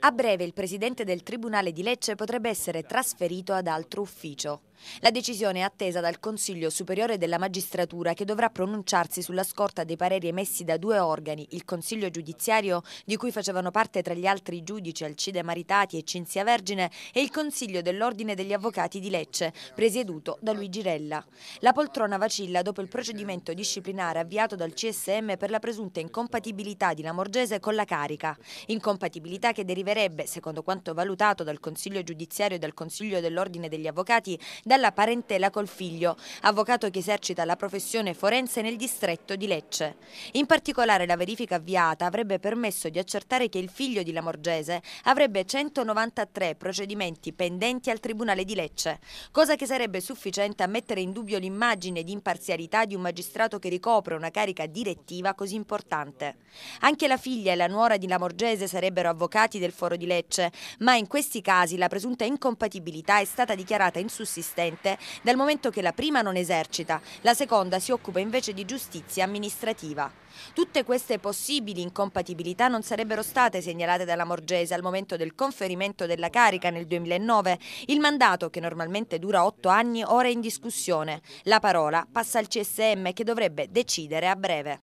A breve il presidente del Tribunale di Lecce potrebbe essere trasferito ad altro ufficio. La decisione è attesa dal Consiglio Superiore della Magistratura che dovrà pronunciarsi sulla scorta dei pareri emessi da due organi, il Consiglio Giudiziario, di cui facevano parte tra gli altri giudici Alcide Maritati e Cinzia Vergine, e il Consiglio dell'Ordine degli Avvocati di Lecce, presieduto da Luigi Rella. La poltrona vacilla dopo il procedimento disciplinare avviato dal CSM per la presunta incompatibilità di Lamorgese con la carica, incompatibilità che deriverebbe, secondo quanto valutato dal Consiglio Giudiziario e dal Consiglio dell'Ordine degli Avvocati, da dalla parentela col figlio, avvocato che esercita la professione forense nel distretto di Lecce. In particolare la verifica avviata avrebbe permesso di accertare che il figlio di Lamorgese avrebbe 193 procedimenti pendenti al Tribunale di Lecce, cosa che sarebbe sufficiente a mettere in dubbio l'immagine di imparzialità di un magistrato che ricopre una carica direttiva così importante. Anche la figlia e la nuora di Lamorgese sarebbero avvocati del foro di Lecce, ma in questi casi la presunta incompatibilità è stata dichiarata insussistente esistente dal momento che la prima non esercita, la seconda si occupa invece di giustizia amministrativa. Tutte queste possibili incompatibilità non sarebbero state segnalate dalla Morgese al momento del conferimento della carica nel 2009. Il mandato, che normalmente dura otto anni, ora è in discussione. La parola passa al CSM che dovrebbe decidere a breve.